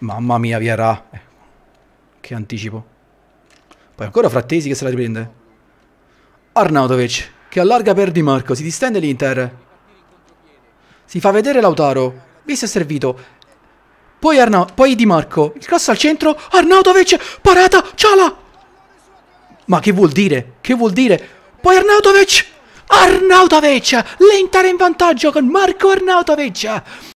Mamma mia, Vierà. Eh, che anticipo. Poi ancora Frattesi che se la riprende. Arnautovic, che allarga per Di Marco, si distende l'Inter. Si fa vedere Lautaro. Visto è servito. Poi, Arna poi Di Marco. Il cross al centro. Arnautovic, parata, ciala. Ma che vuol dire? Che vuol dire? Poi Arnautovic. Arnautovic, l'Inter in vantaggio con Marco Arnautovic.